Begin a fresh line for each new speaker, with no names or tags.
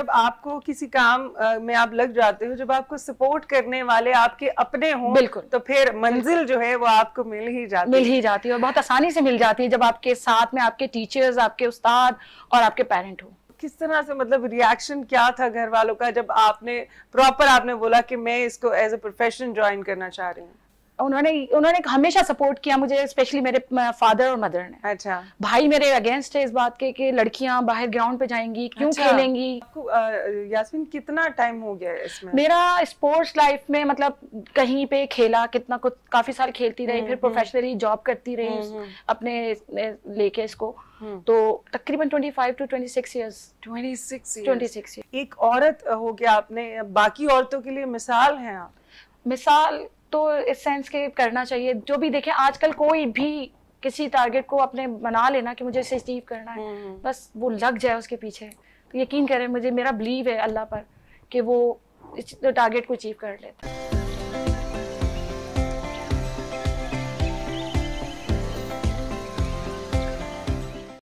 जब आपको किसी काम में आप लग जाते हो जब आपको सपोर्ट करने वाले आपके अपने हो बिल्कुल तो फिर मंजिल जो है वो आपको मिल
ही जाती मिल ही जाती है और बहुत आसानी से मिल जाती है जब आपके साथ में आपके टीचर्स आपके उस्ताद और आपके पेरेंट हो किस तरह से मतलब रिएक्शन क्या था घर वालों का जब आपने प्रॉपर
आपने बोला कि मैं इसको एज ए प्रोफेशन ज्वाइन करना चाह रही हूँ
उन्होंने उन्होंने हमेशा सपोर्ट किया मुझे स्पेशली मेरे फादर और मदर ने अच्छा भाई मेरे अगेंस्ट है इस बात के कि लड़कियां बाहर ग्राउंड पे जाएंगी क्यों अच्छा।
खेलेंगी यास्मीन कितना टाइम हो गया इसमें मेरा
स्पोर्ट्स लाइफ में मतलब कहीं पे खेला कितना कुछ काफी साल खेलती रही हम्म, फिर प्रोफेशनली हम्म। जॉब करती रही हम्म, अपने लेके इसको तो तकरीबन 25 टू 26 इयर्स 26 26 एक औरत हो गया आपने बाकी औरतों के लिए मिसाल है आप मिसाल तो इस सेंस के करना चाहिए जो भी देखें आजकल कोई भी किसी टारगेट को अपने बना लेना कि मुझे इसे अचीव करना है हम्म, हम्म। बस वो लग जाए उसके पीछे तो यकीन करें मुझे मेरा बिलीव है अल्लाह पर कि वो इस टारगेट को अचीव कर लेता है